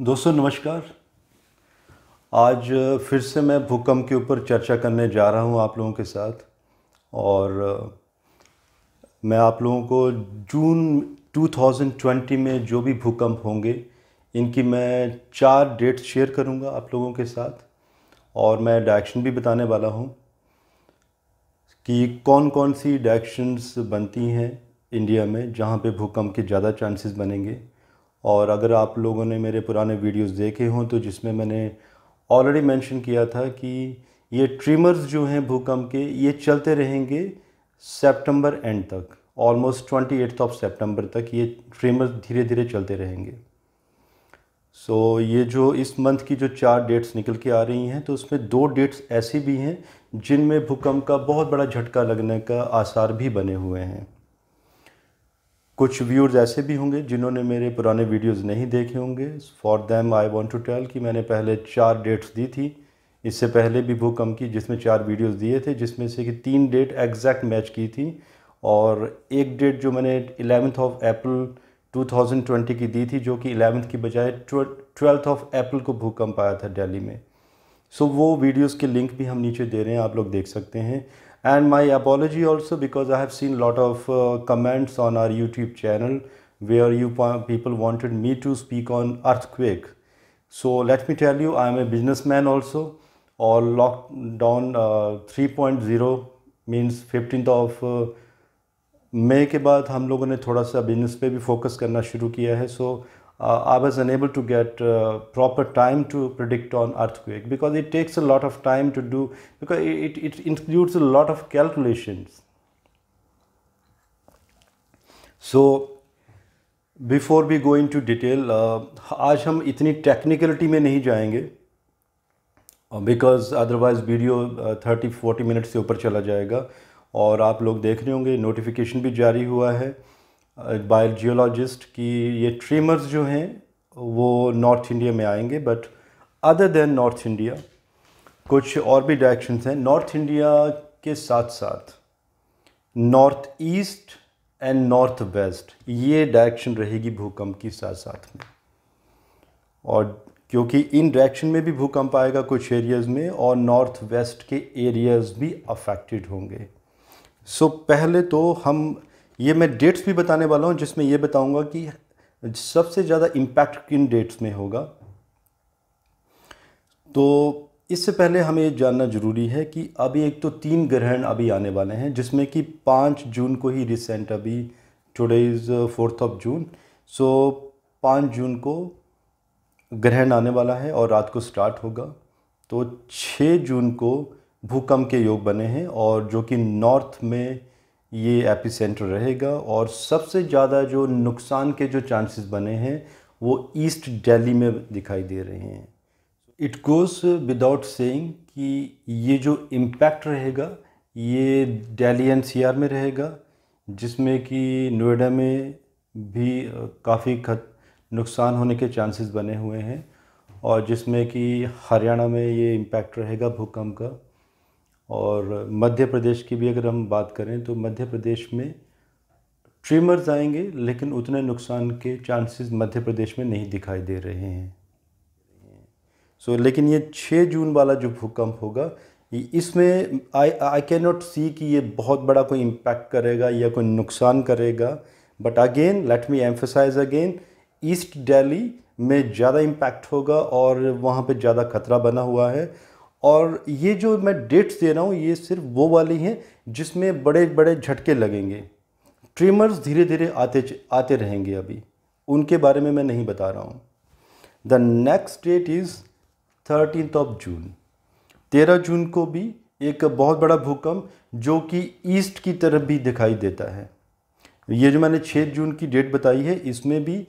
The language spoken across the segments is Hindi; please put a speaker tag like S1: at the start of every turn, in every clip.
S1: दोस्तों नमस्कार आज फिर से मैं भूकंप के ऊपर चर्चा करने जा रहा हूं आप लोगों के साथ और मैं आप लोगों को जून 2020 में जो भी भूकंप होंगे इनकी मैं चार डेट्स शेयर करूंगा आप लोगों के साथ और मैं डायरेक्शन भी बताने वाला हूं कि कौन कौन सी डायरेक्शंस बनती हैं इंडिया में जहां पे भूकंप के ज़्यादा चांसेस बनेंगे और अगर आप लोगों ने मेरे पुराने वीडियोस देखे हों तो जिसमें मैंने ऑलरेडी मेंशन किया था कि ये ट्रिमर्स जो हैं भूकंप के ये चलते रहेंगे सितंबर एंड तक almost twenty eighth of September तक ये ट्रिमर्स धीरे धीरे चलते रहेंगे सो so, ये जो इस मंथ की जो चार डेट्स निकल के आ रही हैं तो उसमें दो डेट्स ऐसी भी हैं जिनमें भूकंप का बहुत बड़ा झटका लगने का आसार भी बने हुए हैं कुछ व्यूअर्स ऐसे भी होंगे जिन्होंने मेरे पुराने वीडियोस नहीं देखे होंगे for them I want to tell कि मैंने पहले चार डेट्स दी थी इससे पहले भी भूकंप की जिसमें चार वीडियोस दिए थे जिसमें से कि तीन डेट एग्जैक्ट मैच की थी और एक डेट जो मैंने एलेवंथ ऑफ अप्रैल 2020 की दी थी जो कि एलेवंथ की बजाय ट्वेल्थ ऑफ अप्रैल को भूकंप आया था दिल्ली में सो so, वो वीडियोस के लिंक भी हम नीचे दे रहे हैं आप लोग देख सकते हैं and my apology also because I have seen a lot of uh, comments on our YouTube channel where you people wanted me to speak on earthquake. So let me tell you, I am a businessman also or lockdown uh, 3.0 means 15th of uh, मई के बाद हम लोगों ने थोड़ा सा बिजनेस पे भी फोकस करना शुरू किया है so so, uh, I was unable to get uh, proper time to predict on earthquake because it takes a lot of time to do because it, it includes a lot of calculations. So before we go into detail आज हम इतनी टेक्निकलिटी में नहीं जाएंगे बिकॉज अदरवाइज़ वीडियो 30-40 minutes से ऊपर चला जाएगा और आप लोग देख रहे होंगे नोटिफिकेशन भी जारी हुआ है बायोजियोलॉजिस्ट कि ये ट्रीमर्स जो हैं वो नॉर्थ इंडिया में आएंगे but other than north India कुछ और भी डायरेक्शंस हैं नॉर्थ इंडिया के साथ साथ north east and north west ये डायरेक्शन रहेगी भूकंप के साथ साथ में और क्योंकि इन डायरेक्शन में भी भूकंप आएगा कुछ एरियाज़ में और नॉर्थ वेस्ट के एरियाज़ भी अफेक्टेड होंगे सो so, पहले तो हम ये मैं डेट्स भी बताने वाला हूँ जिसमें ये बताऊँगा कि सबसे ज़्यादा इम्पैक्ट किन डेट्स में होगा तो इससे पहले हमें ये जानना ज़रूरी है कि अभी एक तो तीन ग्रहण अभी आने वाले हैं जिसमें कि पाँच जून को ही रिसेंट अभी today is fourth of June so पाँच जून को ग्रहण आने वाला है और रात को स्टार्ट होगा तो छः जून को भूकंप के योग बने हैं और जो कि नॉर्थ में ये एपी सेंटर रहेगा और सबसे ज़्यादा जो नुकसान के जो चांसेस बने हैं वो ईस्ट दिल्ली में दिखाई दे रहे हैं इट गोज़ विदाउट सेइंग कि ये जो इम्पैक्ट रहेगा ये दिल्ली एनसीआर में रहेगा जिसमें कि नोएडा में भी काफ़ी खत नुकसान होने के चांसेस बने हुए हैं और जिसमें कि हरियाणा में ये इम्पैक्ट रहेगा भूकंप का और मध्य प्रदेश की भी अगर हम बात करें तो मध्य प्रदेश में ट्रिमर्स आएंगे लेकिन उतने नुकसान के चांसेस मध्य प्रदेश में नहीं दिखाई दे रहे हैं सो so, लेकिन ये 6 जून वाला जो भूकंप होगा इसमें आई आई कैन नॉट सी कि ये बहुत बड़ा कोई इम्पैक्ट करेगा या कोई नुकसान करेगा but again let me emphasise again east Delhi में ज़्यादा इम्पैक्ट होगा और वहाँ पे ज़्यादा खतरा बना हुआ है और ये जो मैं डेट्स दे रहा हूँ ये सिर्फ वो वाली हैं जिसमें बड़े बड़े झटके लगेंगे ट्रिमर्स धीरे धीरे आते आते रहेंगे अभी उनके बारे में मैं नहीं बता रहा हूँ the next date is thirteen of June तेरह जून को भी एक बहुत बड़ा भूकंप जो कि ईस्ट की तरफ भी दिखाई देता है ये जो मैंने छः जून की डेट बताई है इसमें भी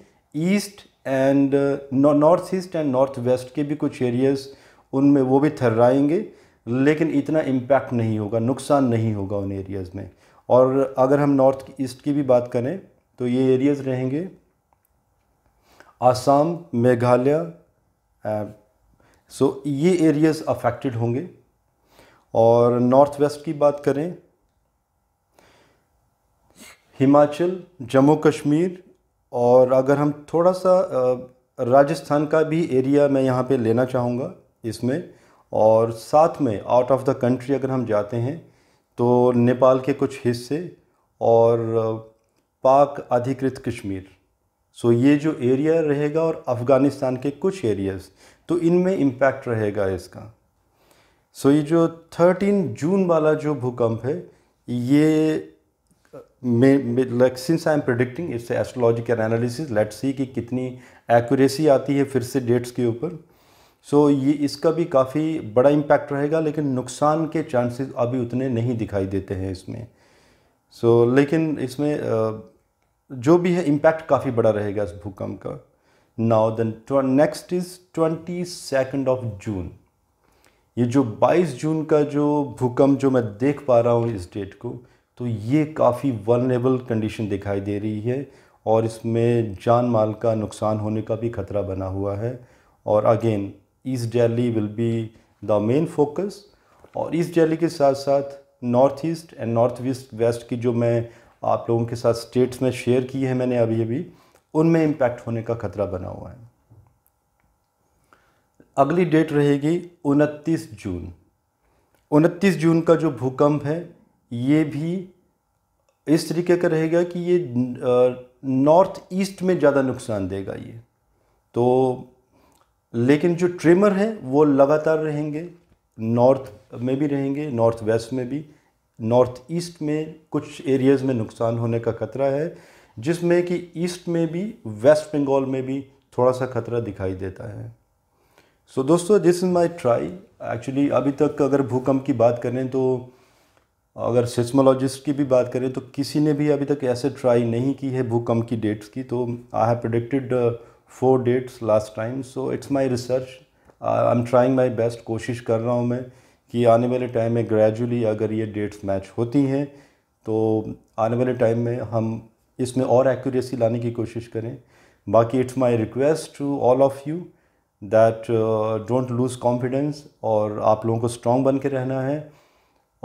S1: east and north east and north west के भी कुछ एरियाज़ उनमें वो भी थर्राएंगे लेकिन इतना इम्पैक्ट नहीं होगा नुकसान नहीं होगा उन एरियाज़ में और अगर हम नॉर्थ ईस्ट की भी बात करें तो ये एरियाज़ रहेंगे आसाम मेघालय सो ये एरियाज़ अफेक्टेड होंगे और नॉर्थ वेस्ट की बात करें हिमाचल जम्मू कश्मीर और अगर हम थोड़ा सा राजस्थान का भी एरिया मैं यहाँ पे लेना चाहूँगा इसमें और साथ में आउट ऑफ द कंट्री अगर हम जाते हैं तो नेपाल के कुछ हिस्से और पाक अधिकृत कश्मीर सो ये जो एरिया रहेगा और अफ़गानिस्तान के कुछ एरियाज़ तो इनमें इम्पैक्ट रहेगा इसका सो ये जो 13 जून वाला जो भूकंप है ये like since I am predicting it's astrological analysis let's see कि कितनी एक्यूरेसी आती है फिर से डेट्स के ऊपर सो ये इसका भी काफ़ी बड़ा इम्पैक्ट रहेगा लेकिन नुकसान के चांसेस अभी उतने नहीं दिखाई देते हैं इसमें सो so, लेकिन इसमें जो भी है इम्पैक्ट काफ़ी बड़ा रहेगा इस भूकंप का now then next is twenty second of June ये जो 22 जून का जो भूकंप जो मैं देख पा रहा हूँ इस डेट को तो ये काफ़ी वनरेबल कंडीशन दिखाई दे रही है और इसमें जान माल का नुकसान होने का भी खतरा बना हुआ है और again east Delhi will be the main focus और ईस्ट डेली के साथ साथ north east and north west west की जो मैं आप लोगों के साथ स्टेट्स में शेयर की है मैंने अभी अभी उनमें इम्पैक्ट होने का खतरा बना हुआ है अगली डेट रहेगी 29 जून 29 जून का जो भूकंप है ये भी इस तरीके का रहेगा कि ये नॉर्थ ईस्ट में ज़्यादा नुकसान देगा ये तो लेकिन जो ट्रिमर हैं वो लगातार रहेंगे नॉर्थ में भी रहेंगे नॉर्थ वेस्ट में भी नॉर्थ ईस्ट में कुछ एरियाज़ में नुकसान होने का खतरा है जिसमें कि ईस्ट में भी वेस्ट बंगाल में भी थोड़ा सा खतरा दिखाई देता है सो so, दोस्तों this is my try actually अभी तक अगर भूकंप की बात करें तो अगर सिस्मोलॉजिस्ट की भी बात करें तो किसी ने भी अभी तक ऐसे ट्राई नहीं की है भूकंप की डेट्स की तो I have predicted four dates last time so it's my research I am trying my best कोशिश कर रहा हूँ मैं कि आने वाले टाइम में ग्रेजुअली अगर ये डेट्स मैच होती हैं तो आने वाले टाइम में हम इसमें और एक्यूरेसी लाने की कोशिश करें बाकी it's my request to all of you that don't lose confidence और आप लोगों को स्ट्रॉन्ग बन के रहना है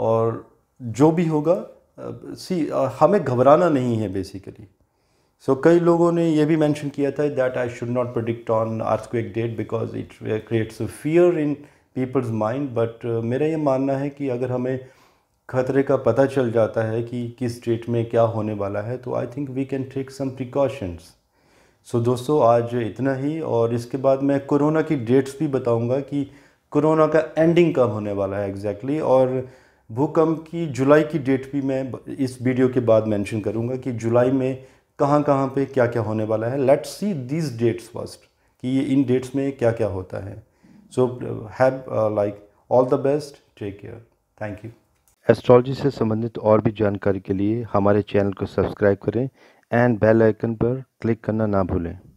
S1: और जो भी होगा सी uh, uh, हमें घबराना नहीं है बेसिकली सो so, कई लोगों ने यह भी मेंशन किया था that I should not predict on earthquake date because it creates a fear in people's mind but मेरा ये मानना है कि अगर हमें खतरे का पता चल जाता है कि किस डेट में क्या होने वाला है तो I think we can take some precautions so दोस्तों आज इतना ही और इसके बाद मैं कोरोना की डेट्स भी बताऊंगा कि कोरोना का एंडिंग कब होने वाला है एग्जैक्टली exactly, और भूकंप की जुलाई की डेट भी मैं इस वीडियो के बाद मेंशन करूंगा कि जुलाई में कहाँ कहाँ पे क्या क्या होने वाला है let's see these dates first कि ये इन डेट्स में क्या क्या होता है so have like all the best take care thank you astrology से संबंधित और भी जानकारी के लिए हमारे चैनल को सब्सक्राइब करें एंड बेल आइकन पर क्लिक करना ना भूलें